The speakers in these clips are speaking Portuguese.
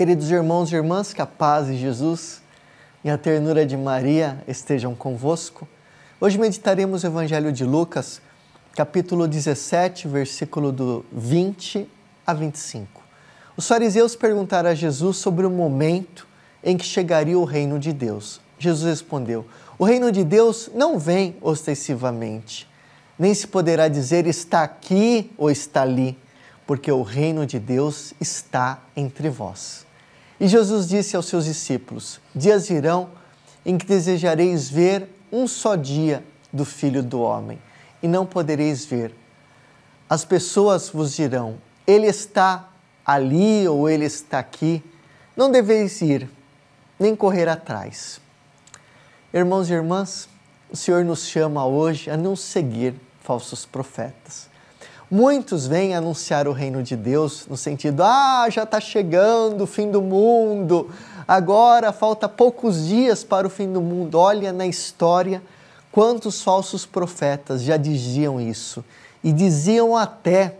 Queridos irmãos e irmãs, que a paz de Jesus e a ternura de Maria estejam convosco. Hoje meditaremos o Evangelho de Lucas, capítulo 17, versículo do 20 a 25. Os fariseus perguntaram a Jesus sobre o momento em que chegaria o reino de Deus. Jesus respondeu: O reino de Deus não vem ostensivamente, nem se poderá dizer está aqui ou está ali, porque o reino de Deus está entre vós. E Jesus disse aos seus discípulos: Dias virão em que desejareis ver um só dia do Filho do Homem, e não podereis ver. As pessoas vos dirão: Ele está ali ou ele está aqui. Não deveis ir, nem correr atrás. Irmãos e irmãs, o Senhor nos chama hoje a não seguir falsos profetas. Muitos vêm anunciar o reino de Deus no sentido: ah, já está chegando o fim do mundo, agora falta poucos dias para o fim do mundo. Olha na história quantos falsos profetas já diziam isso e diziam até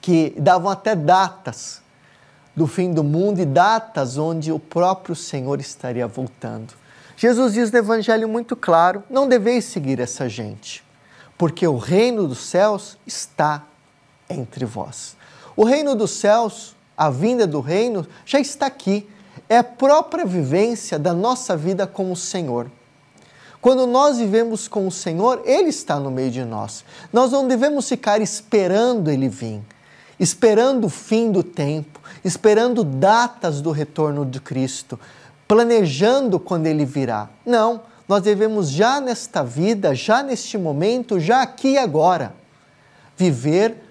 que davam até datas do fim do mundo e datas onde o próprio Senhor estaria voltando. Jesus diz no Evangelho muito claro: não deveis seguir essa gente porque o reino dos céus está entre vós. O reino dos céus, a vinda do reino, já está aqui. É a própria vivência da nossa vida com o Senhor. Quando nós vivemos com o Senhor, Ele está no meio de nós. Nós não devemos ficar esperando Ele vir, esperando o fim do tempo, esperando datas do retorno de Cristo, planejando quando Ele virá. Não nós devemos já nesta vida, já neste momento, já aqui e agora, viver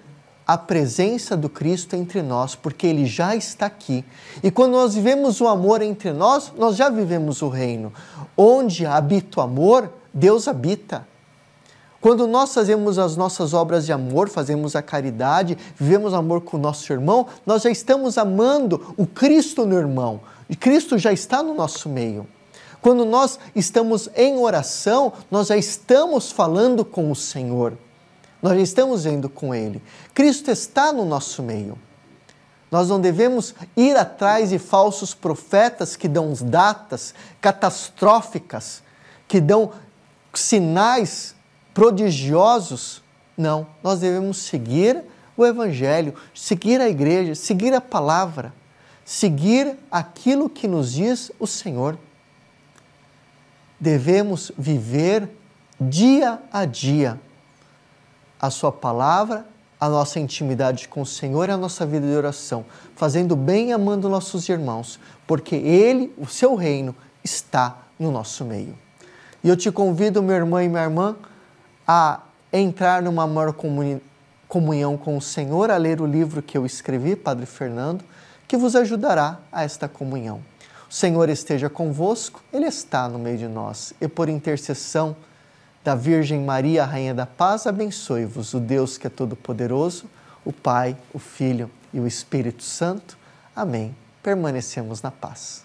a presença do Cristo entre nós, porque ele já está aqui. E quando nós vivemos o amor entre nós, nós já vivemos o reino. Onde habita o amor, Deus habita. Quando nós fazemos as nossas obras de amor, fazemos a caridade, vivemos amor com o nosso irmão, nós já estamos amando o Cristo no irmão. E Cristo já está no nosso meio. Quando nós estamos em oração, nós já estamos falando com o Senhor, nós já estamos indo com Ele. Cristo está no nosso meio. Nós não devemos ir atrás de falsos profetas que dão datas catastróficas, que dão sinais prodigiosos. Não, nós devemos seguir o Evangelho, seguir a igreja, seguir a palavra, seguir aquilo que nos diz o Senhor devemos viver dia a dia a Sua palavra, a nossa intimidade com o Senhor, a nossa vida de oração, fazendo bem e amando nossos irmãos, porque Ele, o seu reino, está no nosso meio. E eu te convido, meu irmão e minha irmã, a entrar numa maior comuni comunhão com o Senhor, a ler o livro que eu escrevi, Padre Fernando, que vos ajudará a esta comunhão. O Senhor esteja convosco, Ele está no meio de nós. E por intercessão da Virgem Maria, Rainha da Paz, abençoe-vos o Deus que é todo-poderoso, o Pai, o Filho e o Espírito Santo. Amém. Permanecemos na paz.